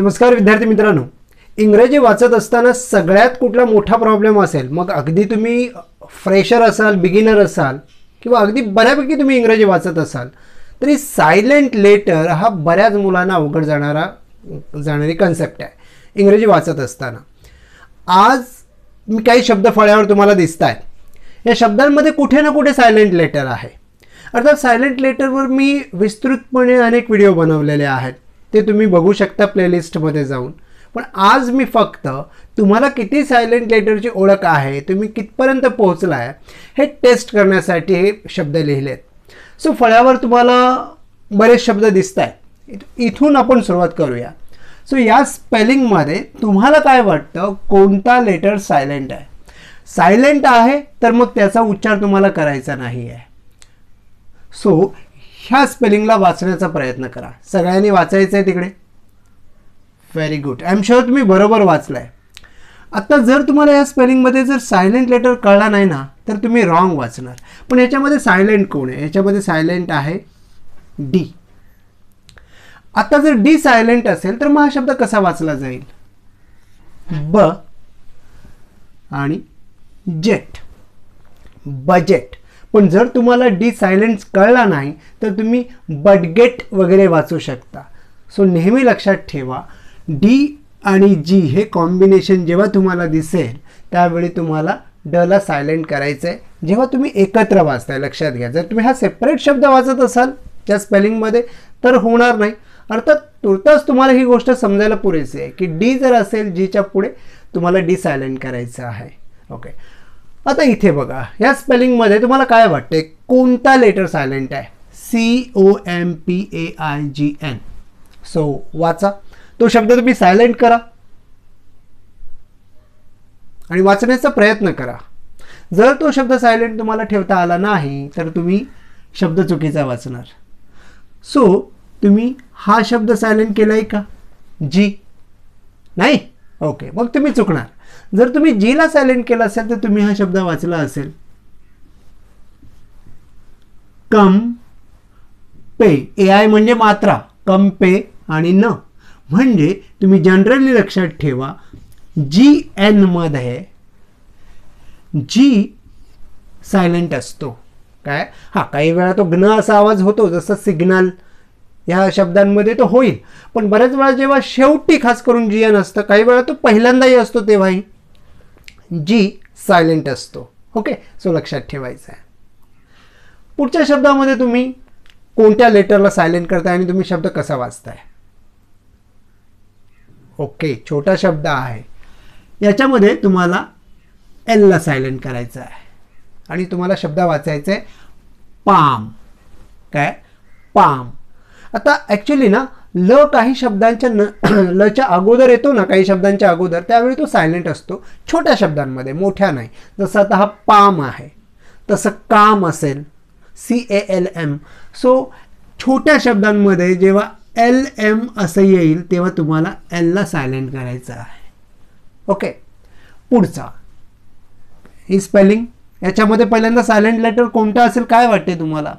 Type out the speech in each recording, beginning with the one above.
नमस्कार विद्यार्थी मित्रांनो इंग्रजी वाचत असताना सगळ्यात कुठला मोठा प्रॉब्लेम असेल मग अगदी तुम्ही फ्रेशर असाल बिगिनर असाल किंवा अगदी बऱ्यापैकी तुम्ही इंग्रजी वाचत असाल तरी सायलेंट लेटर हा बऱ्याच मुलांना अवघड जाणारा जाणारी कन्सेप्ट आहे इंग्रजी वाचत असताना आज मी काही शब्द फळ्यावर तुम्हाला दिसत आहेत या शब्दांमध्ये कुठे ना कुठे सायलेंट लेटर आहे अर्थात सायलेंट लेटरवर मी विस्तृतपणे अनेक व्हिडिओ बनवलेले आहेत ते तुम्ही बघू शकता प्लेलिस्टमध्ये जाऊन पण आज मी फक्त तुम्हाला किती सायलेंट लेटरची ओळख आहे तुम्ही कितपर्यंत पोहोचला आहे हे टेस्ट करण्यासाठी हे शब्द लिहिले सो फळ्यावर तुम्हाला बरेच शब्द दिसत आहेत इथून आपण सुरुवात करूया सो या स्पेलिंगमध्ये तुम्हाला काय वाटतं कोणता लेटर सायलेंट आहे सायलेंट आहे तर मग त्याचा उच्चार तुम्हाला करायचा नाही आहे सो ह्या स्पेलिंगला वाचण्याचा प्रयत्न करा सगळ्यांनी वाचायचं आहे तिकडे very good I am sure तुम्ही बरोबर वाचला आहे आत्ता जर तुम्हाला या स्पेलिंगमध्ये जर सायलेंट लेटर कळला नाही ना तर तुम्ही रॉंग वाचणार पण याच्यामध्ये सायलेंट कोण आहे याच्यामध्ये सायलेंट आहे डी आता जर डी सायलेंट असेल तर मग हा शब्द कसा वाचला जाईल ब आणि जेट बजेट पण जर तुम्हाला डी सायलेंट कळला नाही तर तुम्ही बटगेट वगैरे वाचू शकता सो नेहमी लक्षात ठेवा डी आणि जी हे कॉम्बिनेशन जेव्हा तुम्हाला दिसेल त्यावेळी तुम्हाला डला सायलेंट करायचं आहे जेव्हा तुम्ही एकत्र वाचताय लक्षात घ्या जर तुम्ही हा सेपरेट शब्द वाचत असाल त्या स्पेलिंगमध्ये तर होणार नाही अर्थात तुर्तास तुम्हाला ही गोष्ट समजायला पुरेसी आहे की डी जर असेल जीच्या पुढे तुम्हाला डी सायलेंट करायचं आहे ओके आता इथे बघा या स्पेलिंगमध्ये तुम्हाला काय वाटते कोणता लेटर सायलेंट आहे C O M P A I G N so वाचा तो शब्द तुम्ही सायलेंट करा आणि वाचण्याचा प्रयत्न करा जर तो शब्द सायलेंट तुम्हाला ठेवता आला नाही तर तुम्ही शब्द चुकीचा वाचणार सो तुम्ही हा शब्द सायलेंट केला आहे का जी नाही ओके मग तुम्ही चुकणार जर तुम्ही जीला सायलेंट केला असेल तर तुम्ही हा शब्द वाचला असेल कम पे ए आय म्हणजे मात्रा कम पे आणि न म्हणजे तुम्ही जनरली लक्षात ठेवा जी एन मध्ये जी सायलेंट असतो काय हा काही वेळा तो ग्न असा आवाज होतो जसं सिग्नल या शब्दांमध्ये तो होईल पण बऱ्याच वेळा जेव्हा शेवटी खास करून जी एन असतं काही वेळा तो पहिल्यांदाही असतो तेव्हाही जी सायलेंट असतो ओके सो लक्षात ठेवायचं आहे पुढच्या शब्दामध्ये तुम्ही कोणत्या लेटरला सायलेंट करताय आणि तुम्ही शब्द कसा वाचताय ओके छोटा शब्द आहे याच्यामध्ये तुम्हाला एलला सायलेंट करायचं आहे आणि तुम्हाला शब्द वाचायचा आहे पाम काय पाम आता ॲक्च्युली ना ल काही शब्दांच्या न लच्या अगोदर येतो ना काही शब्दांच्या अगोदर त्यावेळी तो सायलेंट असतो छोट्या शब्दांमध्ये मोठ्या नाही जसं आता हा पाम आहे तसं काम असेल C A L M so छोट्या शब्दांमध्ये जेव्हा एल एम असं येईल तेव्हा तुम्हाला एलला सायलेंट करायचं आहे ओके पुढचा ही स्पेलिंग याच्यामध्ये पहिल्यांदा सायलेंट लेटर कोणता असेल काय वाटते तुम्हाला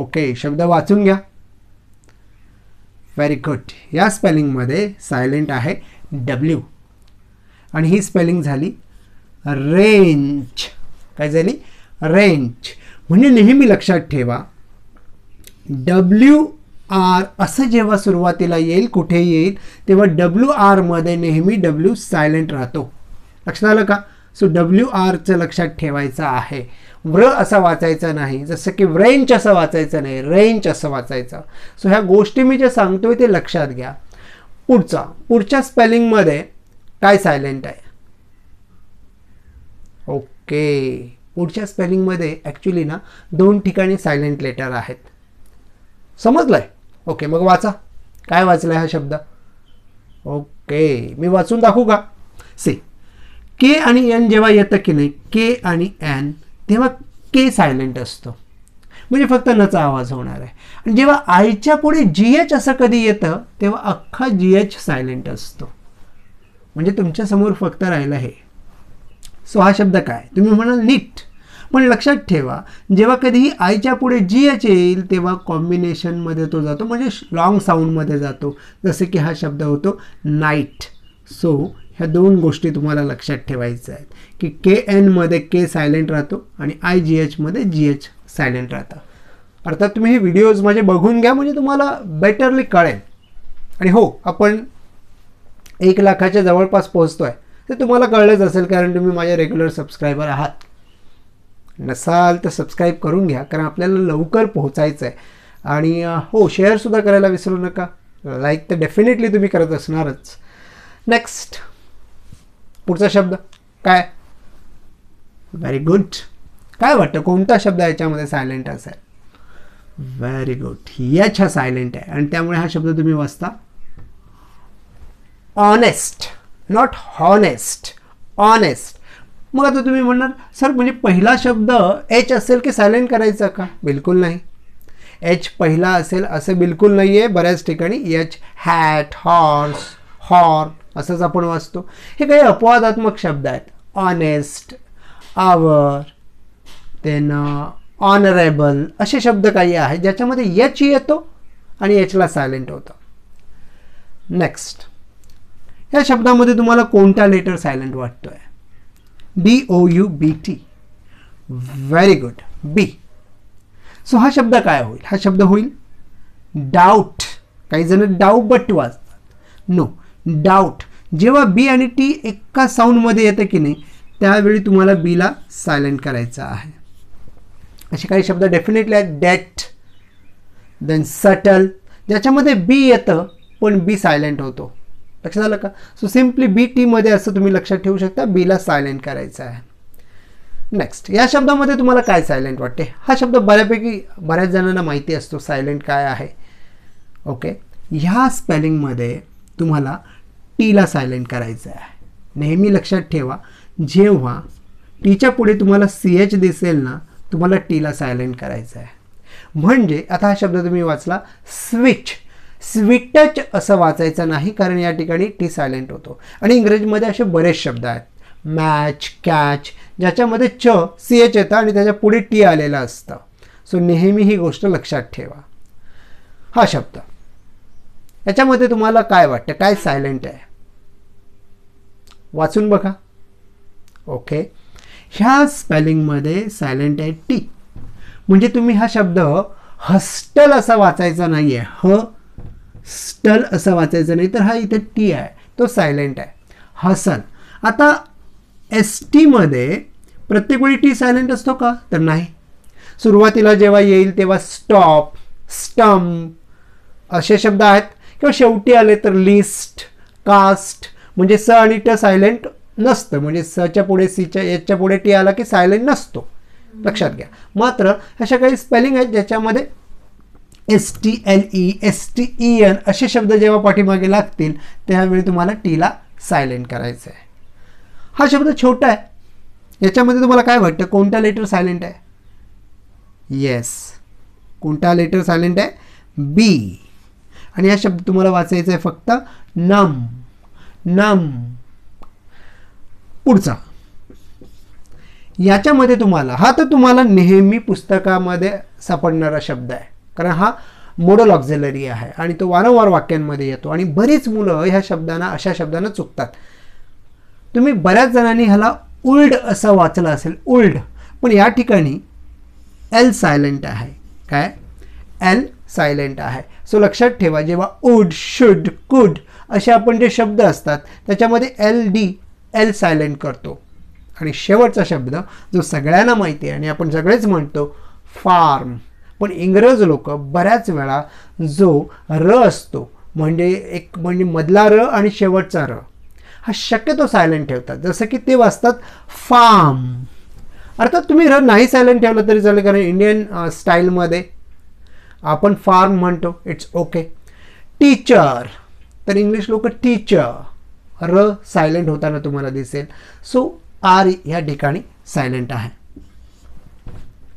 ओके शब्द वाचून घ्या व्हेरी गुड या स्पेलिंगमध्ये सायलेंट आहे डब्ल्यू आणि ही स्पेलिंग झाली रेंज काय झाली रेंज म्हणजे नेहमी लक्षात ठेवा डब्ल्यू आर असं जेव्हा सुरुवातीला येईल कुठे येईल तेव्हा डब्ल्यू आरमध्ये नेहमी डब्ल्यू सायलेंट राहतो लक्षात आलं का सो डब्ल्यू आरचं लक्षात ठेवायचं आहे व्र असा वाचायचा नाही जसं की व्रेंच असं वाचायचं नाही रेंच असं वाचायचं सो ह्या गोष्टी मी जे सांगतोय ते लक्षात घ्या पुढचा पुढच्या स्पेलिंगमध्ये काय सायलेंट आहे ओके पुढच्या स्पेलिंगमध्ये ॲक्च्युली ना दोन ठिकाणी सायलेंट लेटर आहेत समजलं ओके मग वाचा काय वाचलाय हा शब्द ओके मी वाचून दाखवू का सी के आणि एन जेव्हा येतं की नाही के आणि एन तेव्हा के सायलेंट असतो म्हणजे फक्त नचा आवाज होणार आहे आणि जेव्हा आयच्या पुढे जी एच असं कधी येतं तेव्हा अख्खा जी एच सायलेंट असतो म्हणजे तुमच्यासमोर फक्त राहिलं हे सो हा शब्द काय तुम्ही म्हणाल नीट पण लक्षात ठेवा जेव्हा कधीही आयच्या पुढे जी एच येईल तेव्हा कॉम्बिनेशनमध्ये तो जातो म्हणजे लॉंग साऊंडमध्ये जातो जसे की हा शब्द होतो नाईट सो ह्या दोन गोष्टी तुम्हाला लक्षात ठेवायच्या आहेत की के एनमध्ये के सायलेंट राहतो आणि आय जी एचमध्ये जी एच सायलेंट राहतं अर्थात तुम्ही हे व्हिडिओज माझे बघून घ्या म्हणजे तुम्हाला बेटरली कळेल आणि हो आपण एक लाखाच्या जवळपास पोहोचतो आहे ते तुम्हाला कळलंच असेल कारण तुम्ही माझे रेग्युलर सबस्क्रायबर आहात नसाल तर सबस्क्राईब करून घ्या कारण आपल्याला लवकर पोहोचायचं आहे आणि हो शेअरसुद्धा करायला विसरू नका लाईक तर डेफिनेटली तुम्ही करत असणारच नेक्स्ट पुढचा शब्द काय व्हेरी गुड काय वाटतं कोणता शब्द याच्यामध्ये सायलेंट असेल व्हेरी गुड यच हा सायलेंट आहे आणि त्यामुळे हा शब्द तुम्ही वाचता ऑनेस्ट नॉट हॉनेस्ट ऑनेस्ट मग आता तुम्ही म्हणणार सर म्हणजे पहिला शब्द एच असेल की सायलेंट करायचा का बिलकुल नाही एच पहिला असेल असं बिलकुल नाही आहे बऱ्याच ठिकाणी एच हॅट हॉर्स हॉर्न असंच आपण वाचतो हे काही अपवादात्मक शब्द आहेत ऑनेस्ट आवर देन ऑनरेबल असे शब्द काही आहेत ज्याच्यामध्ये यच येतो आणि याचला सायलेंट होतं नेक्स्ट या शब्दामध्ये तुम्हाला कोणता लेटर सायलेंट वाटतो आहे B O U B T very good B so हा शब्द काय होईल हा शब्द होईल डाऊट काही जण डाऊ बट वाचतात नो डाऊट जेव्हा बी आणि टी एका साऊंडमध्ये येतं की नाही त्यावेळी तुम्हाला बीला सायलेंट करायचं आहे असे काही शब्द डेफिनेटली आहेत डेट देन सटल ज्याच्यामध्ये बी येतं पण बी सायलेंट होतो लक्षात आलं का सो सिम्पली बी टीमध्ये असं तुम्ही लक्षात ठेवू शकता बीला सायलेंट करायचं आहे नेक्स्ट या शब्दामध्ये तुम्हाला काय सायलेंट वाटते हा शब्द बऱ्यापैकी बऱ्याच जणांना माहिती असतो सायलेंट काय आहे ओके ह्या स्पेलिंगमध्ये तुम्हाला टीला सायलेंट करायचं आहे नेहमी लक्षात ठेवा जेव्हा टीच्या पुढे तुम्हाला सी एच दिसेल ना तुम्हाला टीला सायलेंट करायचं आहे म्हणजे आता हा शब्द तुम्ही वाचला स्विच स्विटच असं वाचायचं नाही कारण या ठिकाणी टी सायलेंट होतो आणि इंग्रजीमध्ये असे बरेच शब्द आहेत मॅच कॅच ज्याच्यामध्ये च सी एच येतं आणि त्याच्या पुढे टी आलेलं असतं सो नेहमी ही गोष्ट लक्षात ठेवा हा शब्द याच्यामध्ये तुम्हाला काय वाटतं काय सायलेंट आहे वाचून बघा ओके ह्या स्पेलिंगमध्ये सायलेंट आहे टी म्हणजे तुम्ही हा शब्द हस्टल असा वाचायचा नाही आहे ह स्टल असं वाचायचं नाही तर हा इथे टी आहे तो सायलेंट आहे हसन आता एस टीमध्ये प्रत्येक वेळी टी सायलेंट असतो का तर नाही सुरुवातीला जेव्हा येईल तेव्हा स्टॉप स्टम असे शब्द आहेत किंवा शेवटी आले तर लिस्ट कास्ट म्हणजे स आणि ट सायलेंट नसतं म्हणजे सच्या पुढे सीच्या याच्या पुढे टी आला की सायलेंट नसतो लक्षात घ्या मात्र अशा काही स्पेलिंग आहेत ज्याच्यामध्ये S T L E S T E N असे शब्द जेव्हा पाठीमागे लागतील त्यावेळी तुम्हाला टीला सायलेंट करायचं आहे हा शब्द छोटा आहे याच्यामध्ये तुम्हाला काय वाटतं कोणता लेटर सायलेंट आहे येस कोणता लेटर सायलेंट आहे बी आणि हा शब्द तुम्हाला वाचायचा आहे फक्त नम नम पुढचा याच्यामध्ये तुम्हाला हा तर तुम्हाला नेहमी पुस्तकामध्ये सापडणारा शब्द आहे कारण हा मोडल आहे आणि तो वारंवार वाक्यांमध्ये येतो आणि बरीच मुलं ह्या शब्दांना अशा शब्दांना चुकतात तुम्ही बऱ्याच जणांनी ह्याला उल्ड असं वाचलं असेल उल्ड पण या ठिकाणी एल सायलेंट आहे काय एल सायलेंट आहे सो लक्षात ठेवा जेव्हा उड शुड कुड असे आपण जे शब्द असतात त्याच्यामध्ये एल डी एल सायलेंट करतो आणि शेवटचा शब्द जो सगळ्यांना माहिती आहे आणि आपण सगळेच म्हणतो फार्म पण इंग्रज लोक बऱ्याच वेळा जो र असतो म्हणजे एक म्हणजे मधला र आणि शेवटचा र हा शक्यतो सायलेंट ठेवतात जसं की ते वाचतात फार्म अर्थात तुम्ही र नाही सायलेंट ठेवलं तरी चालेल कारण इंडियन स्टाईलमध्ये आपण फार्म म्हणतो इट्स ओके टीचर तर इंग्लिश लोक टीचर र सायलेंट होताना तुम्हाला दिसेल सो आर e ह्या ठिकाणी सायलेंट आहे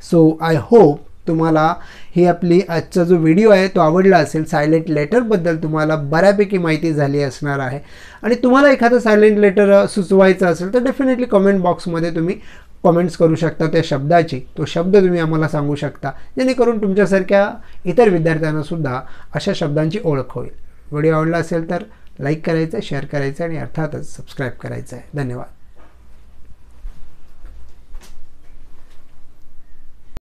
सो आय होप तुम्हाला ही आपली आजचा जो व्हिडिओ आहे तो आवडला असेल सायलेंट लेटरबद्दल तुम्हाला बऱ्यापैकी माहिती झाली असणार आहे आणि तुम्हाला एखादं सायलेंट लेटर सुचवायचं असेल तर डेफिनेटली कमेंट बॉक्समध्ये तुम्ही कॉमेंट्स करू शकता त्या शब्दाची तो शब्द तुम्ही आम्हाला सांगू शकता जेणेकरून तुमच्यासारख्या इतर विद्यार्थ्यांनासुद्धा अशा शब्दांची ओळख होईल व्हिडिओ आवडला असेल तर लाईक करायचं शेअर करायचं आणि अर्थातच सबस्क्राईब करायचं आहे धन्यवाद